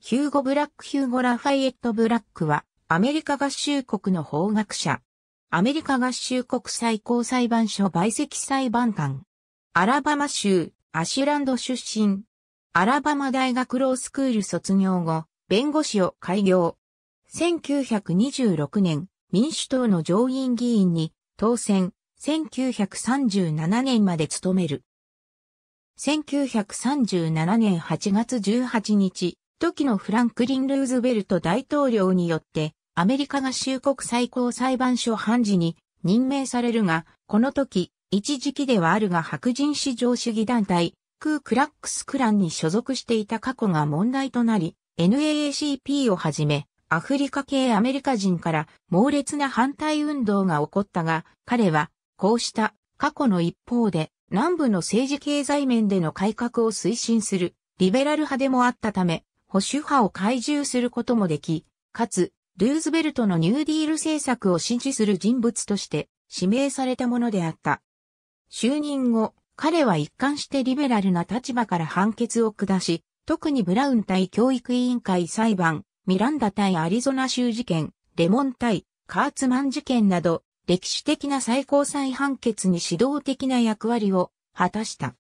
ヒューゴ・ブラック・ヒューゴ・ラファイエット・ブラックは、アメリカ合衆国の法学者。アメリカ合衆国最高裁判所陪席裁判官。アラバマ州、アシュランド出身。アラバマ大学ロースクール卒業後、弁護士を開業。1926年、民主党の上院議員に当選。1937年まで務める。1937年8月18日、時のフランクリン・ルーズベルト大統領によって、アメリカが衆国最高裁判所判事に任命されるが、この時、一時期ではあるが白人至上主義団体、クークラックスクランに所属していた過去が問題となり、NAACP をはじめ、アフリカ系アメリカ人から猛烈な反対運動が起こったが、彼は、こうした過去の一方で、南部の政治経済面での改革を推進する、リベラル派でもあったため、保守派を懐柔することもでき、かつ、ルーズベルトのニューディール政策を支持する人物として指名されたものであった。就任後、彼は一貫してリベラルな立場から判決を下し、特にブラウン対教育委員会裁判、ミランダ対アリゾナ州事件、レモン対カーツマン事件など、歴史的な最高裁判決に指導的な役割を果たした。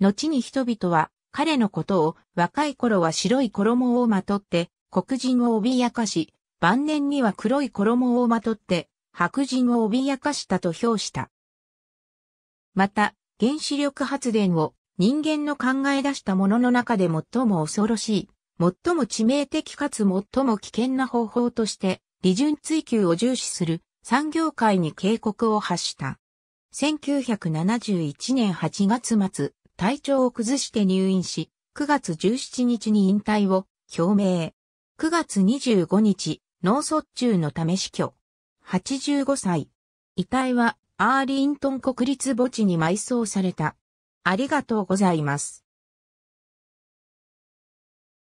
後に人々は彼のことを若い頃は白い衣をまとって黒人を脅かし、晩年には黒い衣をまとって白人を脅かしたと評した。また、原子力発電を人間の考え出したものの中で最も恐ろしい、最も致命的かつ最も危険な方法として、利潤追求を重視する産業界に警告を発した。1971年8月末、体調を崩して入院し、9月17日に引退を表明。9月25日、脳卒中のため死去。85歳。遺体はアーリントン国立墓地に埋葬された。ありがとうございます。